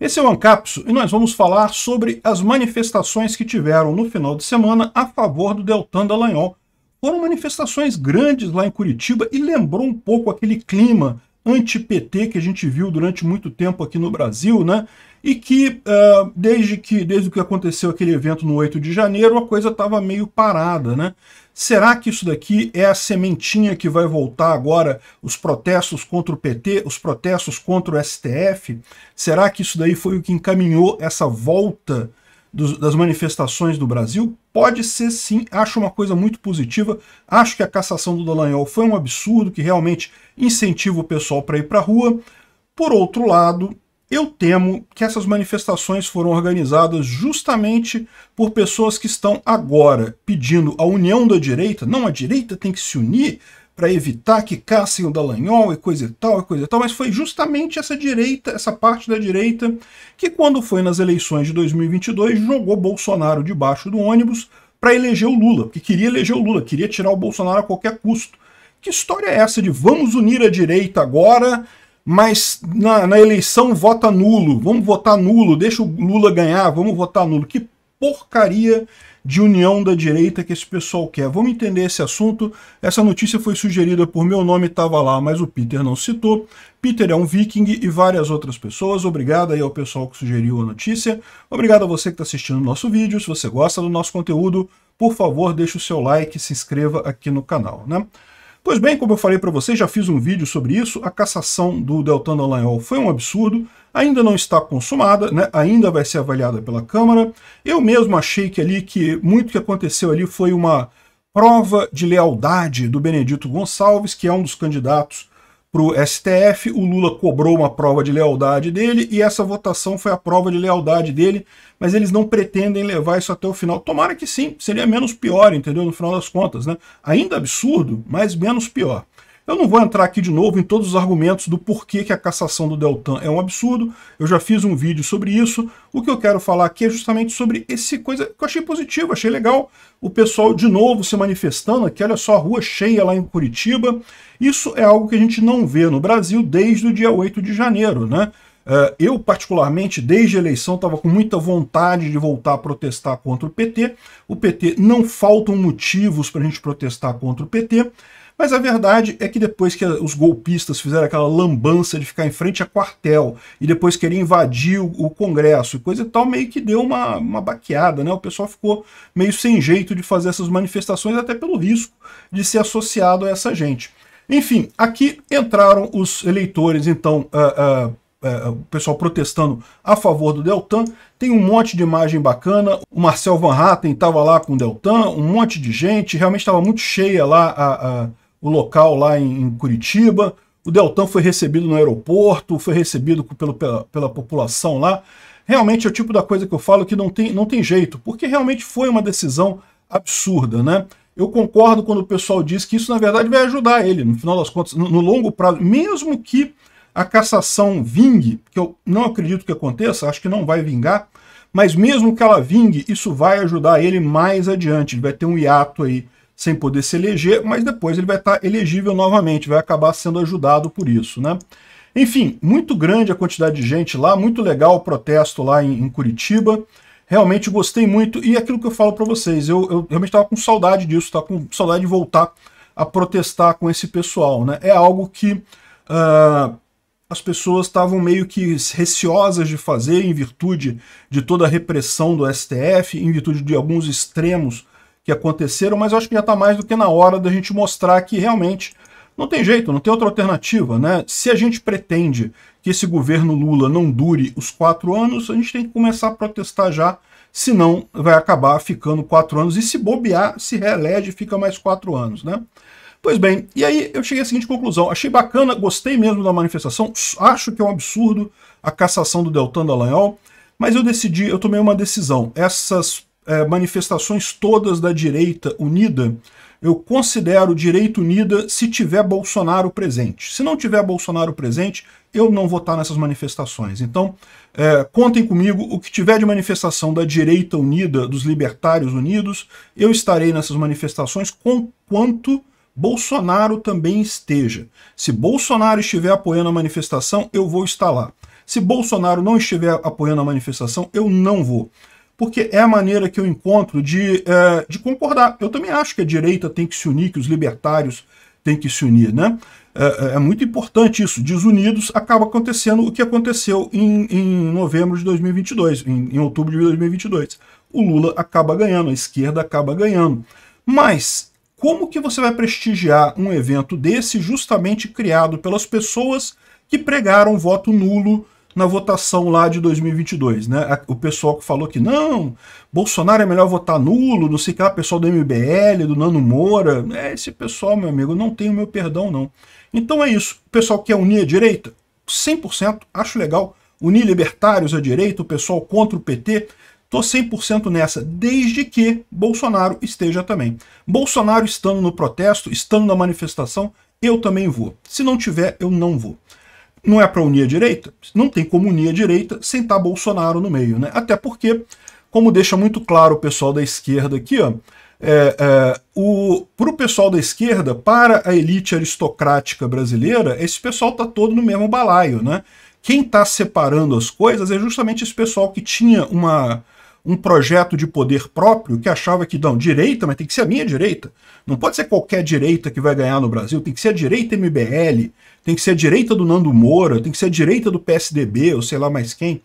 Esse é o Ancapso e nós vamos falar sobre as manifestações que tiveram no final de semana a favor do Deltan Dallagnol. Foram manifestações grandes lá em Curitiba e lembrou um pouco aquele clima anti-PT que a gente viu durante muito tempo aqui no Brasil, né? E que uh, desde que desde que aconteceu aquele evento no 8 de janeiro, a coisa estava meio parada, né? Será que isso daqui é a sementinha que vai voltar agora os protestos contra o PT, os protestos contra o STF? Será que isso daí foi o que encaminhou essa volta dos, das manifestações do Brasil? pode ser sim, acho uma coisa muito positiva, acho que a cassação do Dallagnol foi um absurdo, que realmente incentiva o pessoal para ir para a rua. Por outro lado, eu temo que essas manifestações foram organizadas justamente por pessoas que estão agora pedindo a união da direita. Não, a direita tem que se unir para evitar que caçem o Dallagnol e coisa e tal, e coisa e tal, mas foi justamente essa direita, essa parte da direita, que quando foi nas eleições de 2022 jogou Bolsonaro debaixo do ônibus para eleger o Lula, porque queria eleger o Lula, queria tirar o Bolsonaro a qualquer custo. Que história é essa de vamos unir a direita agora, mas na, na eleição vota nulo, vamos votar nulo, deixa o Lula ganhar, vamos votar nulo. Que porcaria de união da direita que esse pessoal quer. Vamos entender esse assunto. Essa notícia foi sugerida por meu nome, estava lá, mas o Peter não citou. Peter é um viking e várias outras pessoas. Obrigado aí ao pessoal que sugeriu a notícia. Obrigado a você que está assistindo o nosso vídeo. Se você gosta do nosso conteúdo, por favor, deixe o seu like e se inscreva aqui no canal. Né? Pois bem, como eu falei para vocês, já fiz um vídeo sobre isso. A cassação do Deltan Dallagnol foi um absurdo ainda não está consumada, né? ainda vai ser avaliada pela Câmara. Eu mesmo achei que ali que muito que aconteceu ali foi uma prova de lealdade do Benedito Gonçalves, que é um dos candidatos para o STF. O Lula cobrou uma prova de lealdade dele e essa votação foi a prova de lealdade dele, mas eles não pretendem levar isso até o final. Tomara que sim, seria menos pior, entendeu? No final das contas, né? Ainda absurdo, mas menos pior. Eu não vou entrar aqui de novo em todos os argumentos do porquê que a cassação do Deltan é um absurdo, eu já fiz um vídeo sobre isso, o que eu quero falar aqui é justamente sobre esse coisa que eu achei positivo, achei legal, o pessoal de novo se manifestando aqui, olha só a rua cheia lá em Curitiba, isso é algo que a gente não vê no Brasil desde o dia 8 de janeiro, né? É, eu, particularmente, desde a eleição, estava com muita vontade de voltar a protestar contra o PT. O PT não faltam motivos para a gente protestar contra o PT. Mas a verdade é que depois que os golpistas fizeram aquela lambança de ficar em frente a quartel e depois querer invadir o, Congresso e coisa e tal, meio que deu uma, uma baqueada, né? O pessoal ficou meio sem jeito de fazer essas manifestações, até pelo risco de ser associado a essa gente. Enfim, aqui entraram os eleitores, então, uh, uh, uh, o pessoal protestando a favor do Deltan. Tem um monte de imagem bacana. O Marcel Van Hatten estava lá com o Deltan, um monte de gente. Realmente estava muito cheia lá a, a, o local lá em, em Curitiba. O Deltan foi recebido no aeroporto, foi recebido pelo, pela, pela população lá. Realmente é o tipo da coisa que eu falo que não tem, não tem jeito, porque realmente foi uma decisão absurda, né? Eu concordo quando o pessoal diz que isso, na verdade, vai ajudar ele, no final das contas, no, no longo prazo, mesmo que a cassação vingue, que eu não acredito que aconteça, acho que não vai vingar, mas mesmo que ela vingue, isso vai ajudar ele mais adiante, ele vai ter um hiato aí sem poder se eleger, mas depois ele vai estar elegível novamente, vai acabar sendo ajudado por isso, né? Enfim, muito grande a quantidade de gente lá, muito legal o protesto lá em, em Curitiba. Realmente gostei muito e aquilo que eu falo para vocês, eu, eu realmente estava com saudade disso, estava com saudade de voltar a protestar com esse pessoal, né? É algo que uh, as pessoas estavam meio que receosas de fazer em virtude de toda a repressão do STF, em virtude de alguns extremos que aconteceram, mas eu acho que já está mais do que na hora da gente mostrar que realmente não tem jeito, não tem outra alternativa. Né? Se a gente pretende que esse governo Lula não dure os quatro anos, a gente tem que começar a protestar já, senão vai acabar ficando quatro anos. E se bobear, se reelege, fica mais quatro anos. né? Pois bem, e aí eu cheguei à seguinte conclusão. Achei bacana, gostei mesmo da manifestação, acho que é um absurdo a cassação do Deltan Dallagnol, mas eu decidi, eu tomei uma decisão. Essas é, manifestações todas da direita unida, eu considero direita unida se tiver Bolsonaro presente. Se não tiver Bolsonaro presente, eu não vou estar nessas manifestações. Então, é, contem comigo, o que tiver de manifestação da direita unida, dos libertários unidos, eu estarei nessas manifestações, quanto Bolsonaro também esteja. Se Bolsonaro estiver apoiando a manifestação, eu vou estar lá. Se Bolsonaro não estiver apoiando a manifestação, eu não vou porque é a maneira que eu encontro de, é, de concordar. Eu também acho que a direita tem que se unir, que os libertários têm que se unir. Né? É, é, é muito importante isso. Desunidos acaba acontecendo o que aconteceu em, em novembro de 2022, em, em outubro de 2022. O Lula acaba ganhando, a esquerda acaba ganhando. Mas como que você vai prestigiar um evento desse justamente criado pelas pessoas que pregaram voto nulo na votação lá de 2022, né? O pessoal que falou que não, Bolsonaro é melhor votar nulo, não sei o que lá, pessoal do MBL, do Nano Moura, é esse pessoal, meu amigo, não tem o meu perdão não. Então é isso, o pessoal quer unir a direita, 100%, acho legal, unir libertários à direita, o pessoal contra o PT, Tô 100% nessa, desde que Bolsonaro esteja também. Bolsonaro estando no protesto, estando na manifestação, eu também vou. Se não tiver, eu não vou não é para unir a direita? Não tem como unir a direita sem estar tá Bolsonaro no meio, né? Até porque, como deixa muito claro o pessoal da esquerda aqui, ó, é, é, o, pessoal da esquerda, para a elite aristocrática brasileira, esse pessoal tá todo no mesmo balaio, né? Quem está separando as coisas é justamente esse pessoal que tinha uma, um projeto de poder próprio que achava que, não, direita, mas tem que ser a minha direita. Não pode ser qualquer direita que vai ganhar no Brasil, tem que ser a direita MBL, tem que ser a direita do Nando Moura, tem que ser a direita do PSDB, ou sei lá mais quem.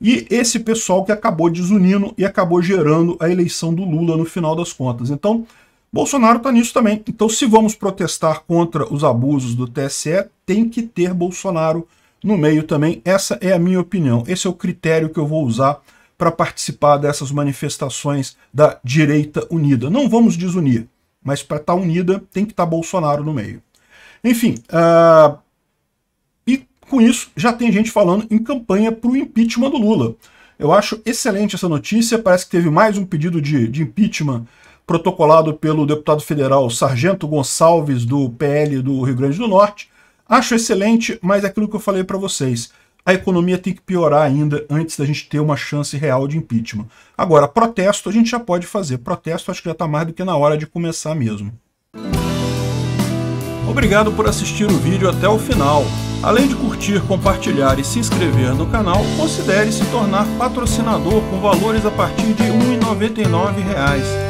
E esse pessoal que acabou desunindo e acabou gerando a eleição do Lula no final das contas. Então, Bolsonaro está nisso também. Então, se vamos protestar contra os abusos do TSE, tem que ter Bolsonaro no meio também. Essa é a minha opinião. Esse é o critério que eu vou usar para participar dessas manifestações da direita unida. Não vamos desunir, mas para estar tá unida tem que estar tá Bolsonaro no meio. Enfim, uh, e com isso já tem gente falando em campanha para o impeachment do Lula. Eu acho excelente essa notícia, parece que teve mais um pedido de, de impeachment protocolado pelo deputado federal Sargento Gonçalves, do PL do Rio Grande do Norte. Acho excelente, mas é aquilo que eu falei para vocês a economia tem que piorar ainda antes da gente ter uma chance real de impeachment. Agora, protesto a gente já pode fazer. Protesto acho que já está mais do que na hora de começar mesmo. Obrigado por assistir o vídeo até o final. Além de curtir, compartilhar e se inscrever no canal, considere se tornar patrocinador com valores a partir de R$ 1,99